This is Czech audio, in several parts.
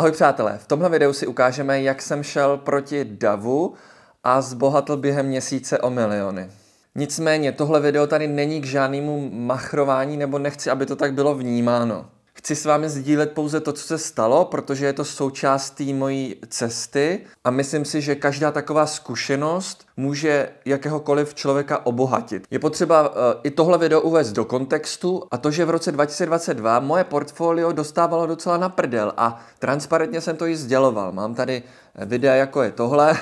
Ahoj přátelé, v tomhle videu si ukážeme, jak jsem šel proti davu a zbohatl během měsíce o miliony. Nicméně tohle video tady není k žádnému machrování nebo nechci, aby to tak bylo vnímáno. Chci s vámi sdílet pouze to, co se stalo, protože je to součástí mojí cesty a myslím si, že každá taková zkušenost může jakéhokoliv člověka obohatit. Je potřeba eh, i tohle video uvést do kontextu a to, že v roce 2022 moje portfolio dostávalo docela na prdel a transparentně jsem to i sděloval. Mám tady videa, jako je tohle,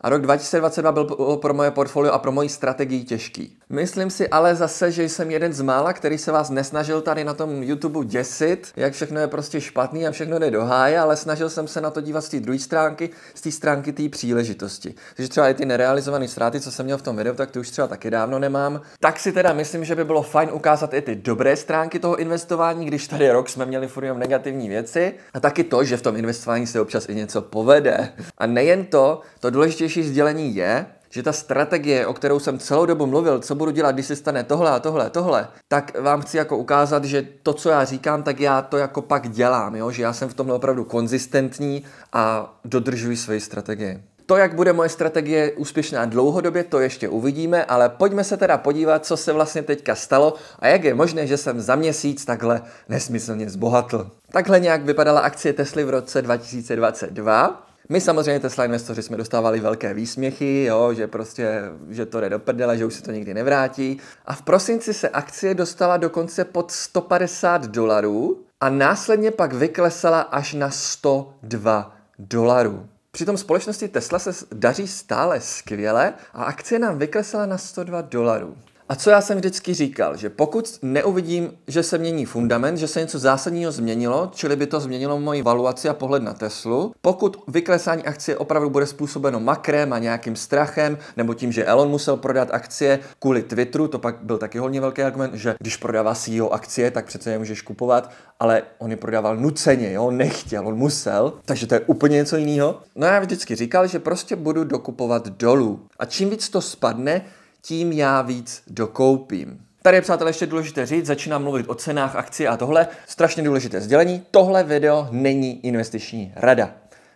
a rok 2022 byl pro moje portfolio a pro moji strategii těžký. Myslím si ale zase, že jsem jeden z mála, který se vás nesnažil tady na tom YouTube děsit, jak všechno je prostě špatný a všechno jde do háje, ale snažil jsem se na to dívat z té druhé stránky, z té stránky té příležitosti. Takže třeba i ty nerealizované ztráty, co jsem měl v tom videu, tak ty už třeba taky dávno nemám. Tak si teda myslím, že by bylo fajn ukázat i ty dobré stránky toho investování, když tady rok jsme měli furt negativní věci a taky to, že v tom investování se občas i něco povede. A nejen to, to důležité nejdůležitější sdělení je, že ta strategie, o kterou jsem celou dobu mluvil, co budu dělat, když se stane tohle a tohle a tohle, tak vám chci jako ukázat, že to, co já říkám, tak já to jako pak dělám, jo? že já jsem v tomhle opravdu konzistentní a dodržuji svoji strategii. To, jak bude moje strategie úspěšná dlouhodobě, to ještě uvidíme, ale pojďme se teda podívat, co se vlastně teďka stalo a jak je možné, že jsem za měsíc takhle nesmyslně zbohatl. Takhle nějak vypadala akcie Tesly v roce 2022. My samozřejmě Tesla investoři jsme dostávali velké výsměchy, jo, že prostě, že to jde do prdele, že už se to nikdy nevrátí. A v prosinci se akcie dostala dokonce pod 150 dolarů a následně pak vyklesala až na 102 dolarů. Přitom společnosti Tesla se daří stále skvěle a akcie nám vyklesala na 102 dolarů. A co já jsem vždycky říkal, že pokud neuvidím, že se mění fundament, že se něco zásadního změnilo, čili by to změnilo moji valuaci a pohled na Teslu, pokud vyklesání akcie opravdu bude způsobeno makrem a nějakým strachem, nebo tím, že Elon musel prodat akcie kvůli Twitteru, to pak byl taky hodně velký argument, že když prodává CEO akcie, tak přece nemůžeš kupovat, ale on je prodával nuceně, jo, nechtěl, on musel, takže to je úplně něco jiného. No já vždycky říkal, že prostě budu dokupovat dolů. A čím víc to spadne, tím já víc dokoupím. Tady je, přátelé, ještě důležité říct, začínám mluvit o cenách akcie a tohle. Strašně důležité sdělení. Tohle video není investiční rada.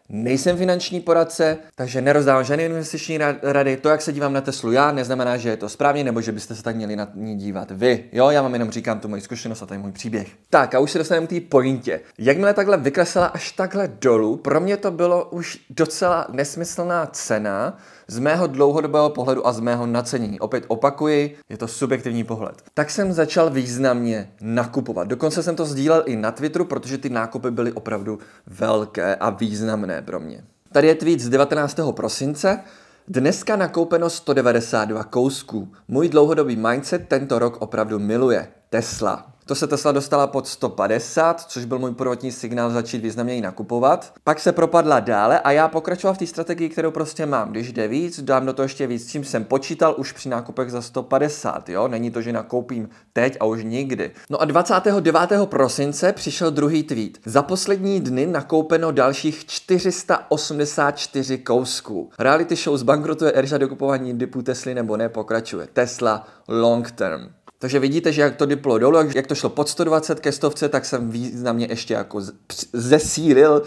Nejsem finanční poradce, takže nerozdávám žádné investiční rady. To, jak se dívám na Teslu já, neznamená, že je to správně, nebo že byste se tak měli na ní dívat vy. Jo, já vám jenom říkám tu moji zkušenost a ten můj příběh. Tak a už se dostaneme k té pointě. Jakmile takhle vykresla až takhle dolů, pro mě to bylo už docela nesmyslná cena, z mého dlouhodobého pohledu a z mého nacenění. Opět opakuji, je to subjektivní pohled. Tak jsem začal významně nakupovat. Dokonce jsem to sdílel i na Twitteru, protože ty nákupy byly opravdu velké a významné pro mě. Tady je tweet z 19. prosince, Dneska nakoupeno 192 kousků. Můj dlouhodobý mindset tento rok opravdu miluje. Tesla. To se Tesla dostala pod 150, což byl můj prvotní signál začít významněji nakupovat. Pak se propadla dále a já pokračoval v té strategii, kterou prostě mám. Když jde víc, dám do toho ještě víc, čím jsem počítal už při nákupech za 150, jo? Není to, že nakoupím teď a už nikdy. No a 29. prosince přišel druhý tweet. Za poslední dny nakoupeno dalších 484 kousků. Reality show zbankrotuje Erža do kupování dipu Tesly nebo ne, pokračuje. Tesla long term. Takže vidíte, že jak to diplo dolů, jak to šlo pod 120 ke stovce, tak jsem významně ještě jako zesílil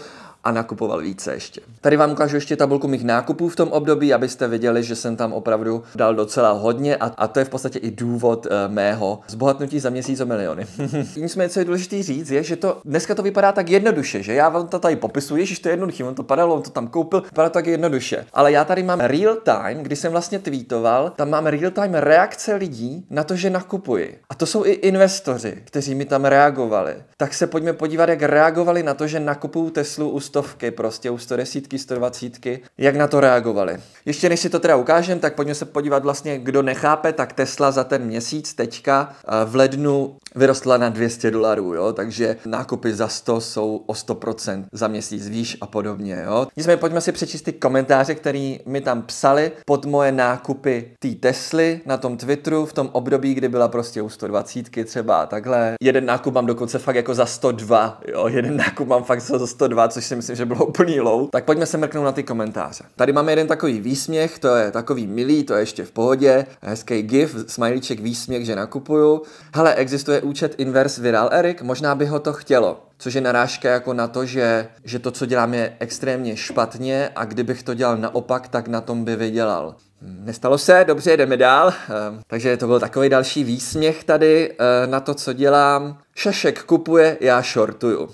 a nakupoval více ještě. Tady vám ukážu ještě tabulku mých nákupů v tom období, abyste viděli, že jsem tam opravdu dal docela hodně a, a to je v podstatě i důvod e, mého zbohatnutí za měsíc o miliony. Nicméně, co je důležité říct, je, že to dneska to vypadá tak jednoduše, že já vám to tady popisuji, že to je jednoduché, on to padalo, on to tam koupil, vypadá to tak jednoduše. Ale já tady mám real time, kdy jsem vlastně tweetoval, tam mám real time reakce lidí na to, že nakupuji. A to jsou i investoři, kteří mi tam reagovali. Tak se pojďme podívat, jak reagovali na to, že nakupuju Teslu u stovky, prostě už 110, 120, jak na to reagovali. Ještě než si to teda ukážem, tak pojďme se podívat vlastně, kdo nechápe, tak Tesla za ten měsíc teďka eh, v lednu vyrostla na 200 dolarů, jo, takže nákupy za 100 jsou o 100% za měsíc výš a podobně, jo. Nicméně pojďme si přečíst ty komentáře, který mi tam psali pod moje nákupy té Tesly na tom Twitteru v tom období, kdy byla prostě u 120 třeba takhle. Jeden nákup mám dokonce fakt jako za 102, jo, jeden nákup mám fakt za 102, což si myslím, že bylo úplný low. Tak pojďme se mrknout na ty komentáře. Tady máme jeden takový výsměch, to je takový milý, to je ještě v pohodě. Hezký gif, smajlíček výsměch, že nakupuju. Hele, existuje účet Inverse Viral Erik, možná by ho to chtělo což je narážka jako na to, že, že to, co dělám, je extrémně špatně a kdybych to dělal naopak, tak na tom by vydělal. Nestalo se, dobře, jdeme dál. Ehm, takže to byl takový další výsměch tady eh, na to, co dělám. Šašek kupuje, já shortuju.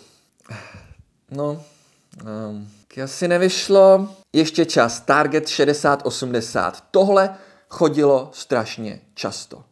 No, Um, asi nevyšlo. Ještě čas. Target 60-80. Tohle chodilo strašně často.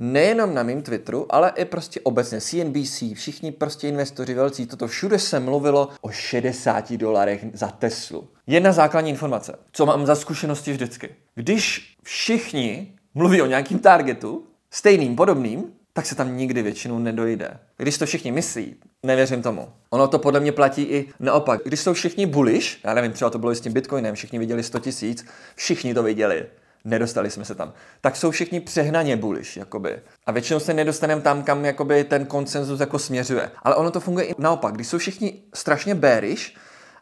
Nejenom na mém Twitteru, ale i prostě obecně CNBC, všichni prostě investoři velcí, toto všude se mluvilo o 60 dolarech za Teslu. Jedna základní informace, co mám za zkušenosti vždycky. Když všichni mluví o nějakým targetu, stejným, podobným, tak se tam nikdy většinou nedojde. Když to všichni myslí, nevěřím tomu. Ono to podle mě platí i naopak. Když jsou všichni buliš, já nevím, třeba to bylo i s tím bitcoinem, všichni viděli 100 tisíc, všichni to viděli nedostali jsme se tam. Tak jsou všichni přehnaně buliš, jakoby. A většinou se nedostaneme tam, kam jakoby ten konsenzus jako směřuje. Ale ono to funguje i naopak. Když jsou všichni strašně bearish,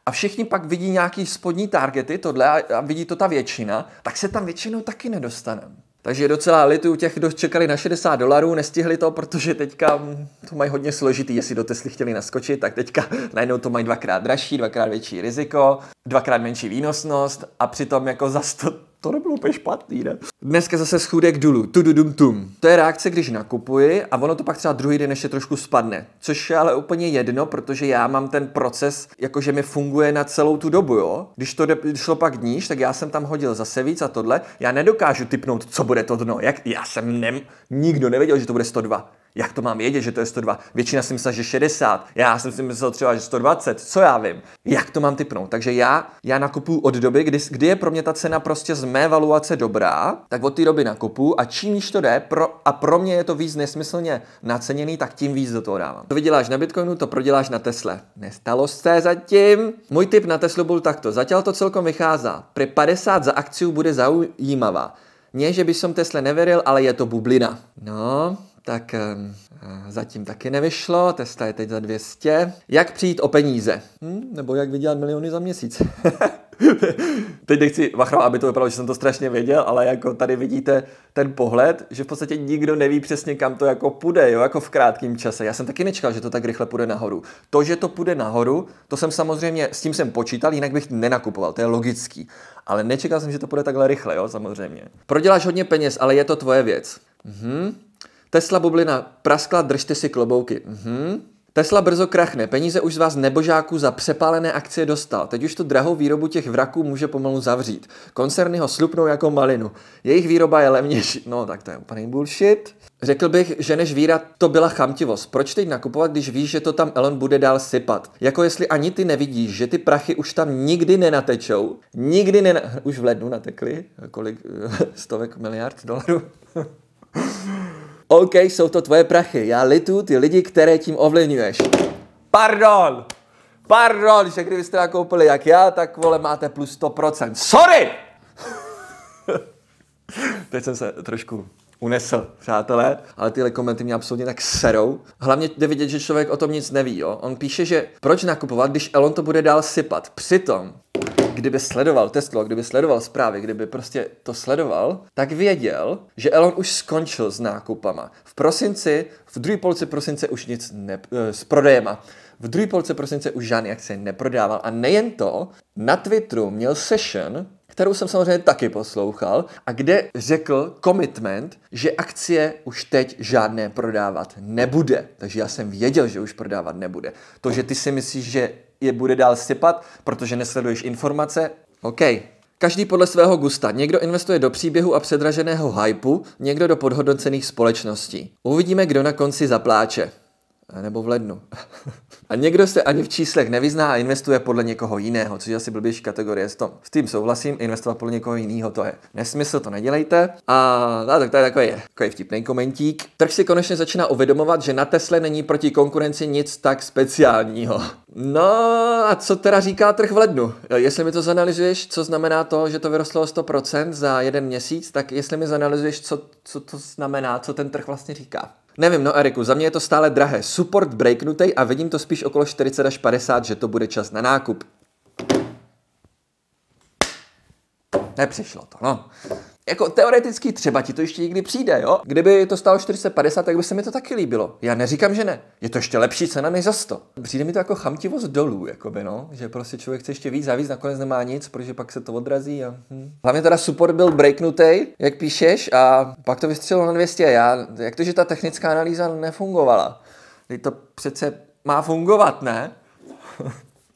a všichni pak vidí nějaký spodní targety, tohle, a vidí to ta většina, tak se tam většinou taky nedostaneme. Takže docela litu těch, kdo čekali na 60 dolarů, nestihli to, protože teďka mm, to mají hodně složitý, jestli do Tesly chtěli naskočit, tak teďka najednou to mají dvakrát dražší, dvakrát větší riziko, dvakrát menší výnosnost a přitom jako za 100 to nebylo úplně špatný, ne? Dneska zase schůdek dulu, tu dum tum. To je reakce, když nakupuji a ono to pak třeba druhý den ještě trošku spadne. Což je ale úplně jedno, protože já mám ten proces, jakože mi funguje na celou tu dobu, jo? Když to šlo pak níž, tak já jsem tam hodil zase víc a tohle. Já nedokážu typnout, co bude to dno. Jak? Já jsem nem... Nikdo nevěděl, že to bude 102. Jak to mám vědět, že to je 102? Většina si myslela, že 60. Já jsem si myslel třeba, že 120. Co já vím? Jak to mám typnout? Takže já, já nakupuju od doby, kdy, kdy je pro mě ta cena prostě z mé valuace dobrá, tak od té doby nakupuju a čím již to jde pro, a pro mě je to víc nesmyslně naceněný, tak tím víc do toho dávám. To vyděláš na Bitcoinu, to proděláš na Tesle. Nestalo se zatím. Můj tip na Teslu byl takto. Zatím to celkom vychází. Pri 50 za akciu bude zaujímavá. Ne, že by som Tesle neveril, ale je to bublina. No, tak eh, eh, zatím taky nevyšlo, Tesla je teď za 200. Jak přijít o peníze? Hm? Nebo jak vydělat miliony za měsíc? teď nechci vachro, aby to vypadalo, že jsem to strašně věděl, ale jako tady vidíte ten pohled, že v podstatě nikdo neví přesně, kam to jako půjde, jo, jako v krátkém čase. Já jsem taky nečekal, že to tak rychle půjde nahoru. To, že to půjde nahoru, to jsem samozřejmě, s tím jsem počítal, jinak bych nenakupoval, to je logický. Ale nečekal jsem, že to půjde takhle rychle, jo, samozřejmě. Proděláš hodně peněz, ale je to tvoje věc. Mhm. Tesla bublina praskla, držte si klobouky. Mhm. Tesla brzo krachne, peníze už z vás nebožáků za přepálené akcie dostal. Teď už tu drahou výrobu těch vraků může pomalu zavřít. Koncerny ho slupnou jako malinu. Jejich výroba je levnější. No tak to je úplný bullshit. Řekl bych, že než víra to byla chamtivost. Proč teď nakupovat, když víš, že to tam Elon bude dál sypat? Jako jestli ani ty nevidíš, že ty prachy už tam nikdy nenatečou. Nikdy ne Už v lednu natekly kolik stovek miliard dolarů. OK, jsou to tvoje prachy, já litu ty lidi, které tím ovlivňuješ. Pardon! Pardon, že kdybyste nakoupili jak já, tak vole máte plus 100%. Sorry! Teď jsem se trošku unesl, přátelé, ale tyhle komenty mě absolutně tak serou. Hlavně jde vidět, že člověk o tom nic neví, jo. On píše, že proč nakupovat, když Elon to bude dál sypat. Přitom kdyby sledoval Tesla, kdyby sledoval zprávy, kdyby prostě to sledoval, tak věděl, že Elon už skončil s nákupama. V prosinci, v druhé polce prosince už nic ne, eh, s prodejema. V druhé polce prosince už žádný akce neprodával. A nejen to, na Twitteru měl session, kterou jsem samozřejmě taky poslouchal, a kde řekl commitment, že akcie už teď žádné prodávat nebude. Takže já jsem věděl, že už prodávat nebude. To, že ty si myslíš, že je bude dál sypat, protože nesleduješ informace. OK, Každý podle svého gusta. Někdo investuje do příběhu a předraženého hypu, někdo do podhodnocených společností. Uvidíme, kdo na konci zapláče. Eh, nebo v lednu. a někdo se ani v číslech nevyzná a investuje podle někoho jiného, což je asi blbější kategorie. S, tom, s tím souhlasím, investovat podle někoho jiného, to je nesmysl, to nedělejte. A no, tak to je takový, takový vtipný komentík. Trh si konečně začíná uvědomovat, že na Tesle není proti konkurenci nic tak speciálního. No a co teda říká trh v lednu? Eh, jestli mi to zanalizuješ, co znamená to, že to vyrostlo o 100% za jeden měsíc, tak jestli mi zanalizuješ, co, co to znamená, co ten trh vlastně říká. Nevím, no Eriku, za mě je to stále drahé. Support breaknutej a vidím to spíš okolo 40 až 50, že to bude čas na nákup. Nepřišlo to, no jako teoreticky třeba ti to ještě nikdy přijde, jo? Kdyby to stalo 450, tak by se mi to taky líbilo. Já neříkám, že ne. Je to ještě lepší cena než za 100. Přijde mi to jako chamtivost dolů, jakoby, no? Že prostě člověk chce ještě víc a víc, nakonec nemá nic, protože pak se to odrazí a... Hm. Hlavně teda support byl breaknutý, jak píšeš, a pak to vystřelilo na 200. Já, jak to, že ta technická analýza nefungovala? Teď to přece má fungovat, ne?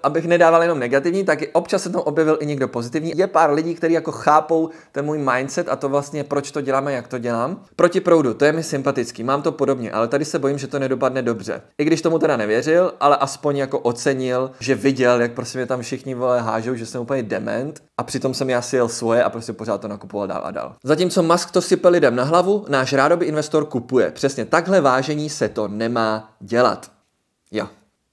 Abych nedával jenom negativní, tak občas se tam objevil i někdo pozitivní. Je pár lidí, kteří jako chápou ten můj mindset a to vlastně, proč to děláme, jak to dělám. Proti proudu, to je mi sympatický, mám to podobně, ale tady se bojím, že to nedopadne dobře. I když tomu teda nevěřil, ale aspoň jako ocenil, že viděl, jak prostě mě tam všichni vole hážou, že jsem úplně dement a přitom jsem já si jel svoje a prostě pořád to nakupoval dál a dál. Zatímco Musk to sype lidem na hlavu, náš rádoby investor kupuje. Přesně takhle vážení se to nemá dělat. Jo.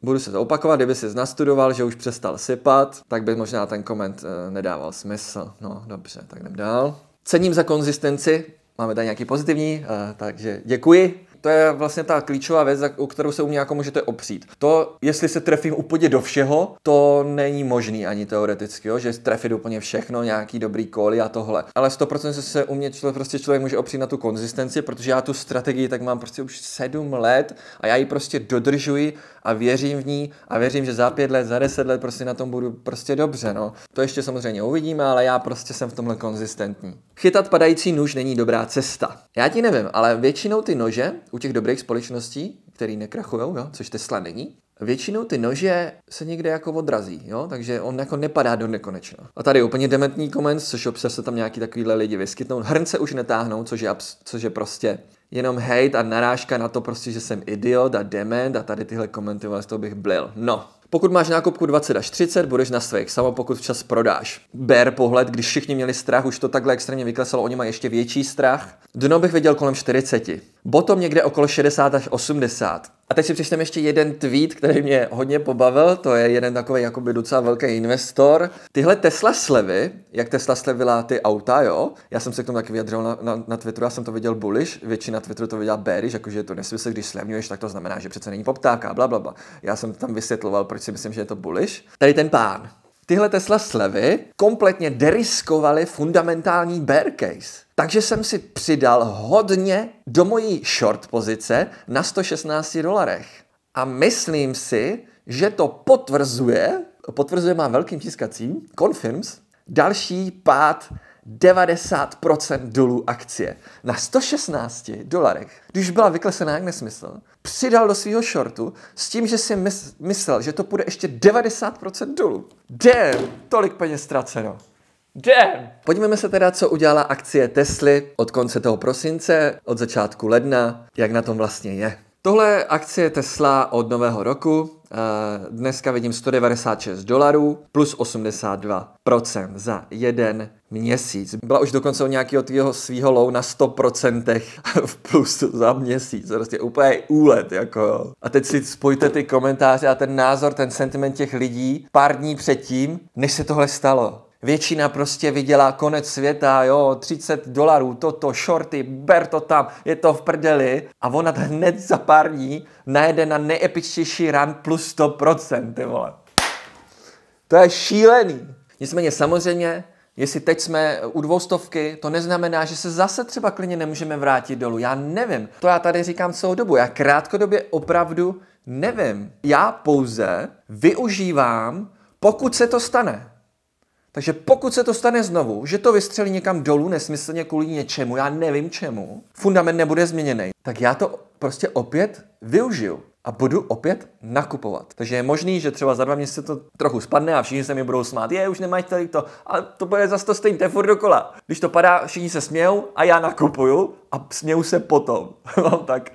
Budu se to opakovat, kdyby si nastudoval, že už přestal sypat, tak by možná ten koment e, nedával smysl. No dobře, tak jdem dál. Cením za konzistenci, máme tady nějaký pozitivní, e, takže děkuji. To je vlastně ta klíčová věc, o kterou se u mě jako můžete opřít. To, jestli se trefím úplně do všeho, to není možný ani teoreticky, jo? že trefit úplně všechno, nějaký dobrý koli a tohle. Ale 100% se u mě člověk, prostě člověk může opřít na tu konzistenci, protože já tu strategii tak mám prostě už 7 let a já ji prostě dodržuji a věřím v ní a věřím, že za pět let, za deset let prostě na tom budu prostě dobře, no. To ještě samozřejmě uvidíme, ale já prostě jsem v tomhle konzistentní. Chytat padající nůž není dobrá cesta. Já ti nevím, ale většinou ty nože u těch dobrých společností, které nekrachují, což Tesla není, Většinou ty nože se někde jako odrazí, jo? takže on jako nepadá do nekonečna. A tady úplně dementní koment, což obsah se tam nějaký takovýhle lidi vyskytnou. Hrnce už netáhnou, což je, což je prostě jenom hejt a narážka na to prostě, že jsem idiot a dement a tady tyhle komenty, z toho bych blil. No, pokud máš nákupku 20 až 30, budeš na svých samo, pokud včas prodáš. Ber pohled, když všichni měli strach, už to takhle extrémně vyklesalo, oni mají ještě větší strach. Dno bych viděl kolem 40. Potom někde okolo 60 až 80. A teď si přečteme ještě jeden tweet, který mě hodně pobavil, to je jeden takový jakoby docela velký investor. Tyhle Tesla slevy, jak Tesla slevila ty auta, jo, já jsem se k tomu taky vyjadřil na, na, na Twitteru, já jsem to viděl bullish, většina Twitteru to viděla bearish, jakože je to nesmysl, když slevňuješ, tak to znamená, že přece není poptáka, bla, bla, bla. Já jsem tam vysvětloval, proč si myslím, že je to bullish. Tady ten pán. Tyhle Tesla slevy kompletně deriskovaly fundamentální bear case. Takže jsem si přidal hodně do mojí short pozice na 116 dolarech. A myslím si, že to potvrzuje, potvrzuje má velkým tiskacím, confirms, další pád 90% dolů akcie na 116 dolarech, když byla vyklesená jak nesmysl, přidal do svého shortu s tím, že si myslel, že to půjde ještě 90% dolů. Damn, tolik peněz ztraceno. Damn! Podívejme se teda, co udělala akcie Tesly od konce toho prosince, od začátku ledna, jak na tom vlastně je. Tohle je akcie Tesla od nového roku. Eh, dneska vidím 196 dolarů plus 82% za jeden měsíc. Byla už dokonce u nějakého tvého svýho lou na 100% v plusu za měsíc. Prostě úplně úlet, jako A teď si spojte ty komentáře a ten názor, ten sentiment těch lidí pár dní předtím, než se tohle stalo. Většina prostě viděla konec světa, jo, 30 dolarů, toto, shorty, ber to tam, je to v prdeli. A ona hned za pár dní najede na nejepičtější run plus 100%, ty vole. To je šílený. Nicméně samozřejmě, jestli teď jsme u dvoustovky, to neznamená, že se zase třeba klidně nemůžeme vrátit dolů. Já nevím. To já tady říkám celou dobu. Já krátkodobě opravdu nevím. Já pouze využívám, pokud se to stane. Takže pokud se to stane znovu, že to vystřelí někam dolů nesmyslně kvůli něčemu, já nevím čemu, fundament nebude změněný, tak já to prostě opět využiju a budu opět nakupovat. Takže je možný, že třeba za dva měsíce to trochu spadne a všichni se mi budou smát. Je, už nemají tady to, ale to bude zase to stejný to je furt dokola. Když to padá, všichni se smějou a já nakupuju a směju se potom. No, tak.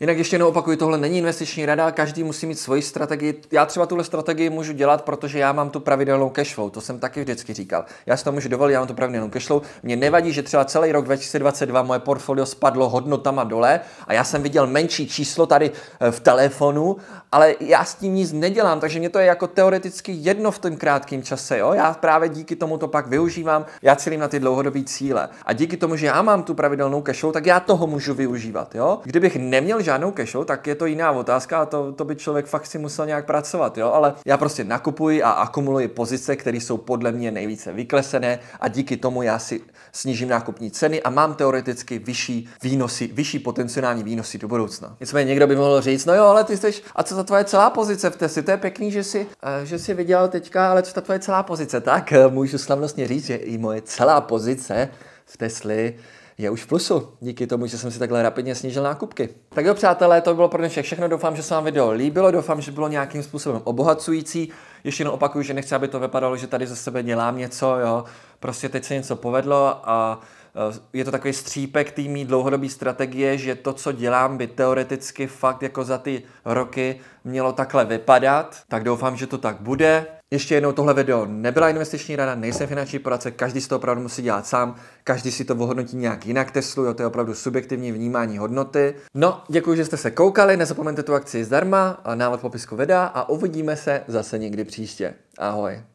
Jinak ještě jednou opakuju, tohle není investiční rada, každý musí mít svoji strategii. Já třeba tuhle strategii můžu dělat, protože já mám tu pravidelnou cashflow, to jsem taky vždycky říkal. Já si to můžu dovolit, já mám tu pravidelnou cashflow. Mně nevadí, že třeba celý rok 2022 moje portfolio spadlo hodnotama dole a já jsem viděl menší číslo tady eh, v telefonu, ale já s tím nic nedělám, takže mě to je jako teoreticky jedno v tom krátkém čase. Jo? Já právě díky tomu to pak využívám, já cílím na ty dlouhodobé cíle. A díky tomu, že já mám tu pravidelnou cashflow, tak já toho můžu využívat. Jo? Kdybych neměl žádnou cashou, tak je to jiná otázka a to, to by člověk fakt si musel nějak pracovat, jo? ale já prostě nakupuji a akumuluji pozice, které jsou podle mě nejvíce vyklesené a díky tomu já si snížím nákupní ceny a mám teoreticky vyšší výnosy, vyšší potenciální výnosy do budoucna. Nicméně někdo by mohl říct, no jo, ale ty jsi, a co ta tvoje celá pozice v tesi, to je pěkný, že jsi, eh, že jsi viděl teďka, ale co ta tvoje celá pozice, tak eh, můžu slavnostně říct, že i moje celá pozice v Tesli je už v plusu, díky tomu, že jsem si takhle rapidně snížil nákupky. Tak jo, přátelé, to bylo pro dnešek všechno. Doufám, že se vám video líbilo, doufám, že bylo nějakým způsobem obohacující. Ještě jenom opakuju, že nechci, aby to vypadalo, že tady ze sebe dělám něco, jo. Prostě teď se něco povedlo a e, je to takový střípek té mý dlouhodobé strategie, že to, co dělám, by teoreticky fakt jako za ty roky mělo takhle vypadat. Tak doufám, že to tak bude. Ještě jednou, tohle video nebyla investiční rada, nejsem finanční poradce, každý si to opravdu musí dělat sám, každý si to vohodnotí nějak jinak Teslu, jo, to je opravdu subjektivní vnímání hodnoty. No, děkuji, že jste se koukali, nezapomeňte tu akci zdarma, návod popisku videa a uvidíme se zase někdy příště. Ahoj.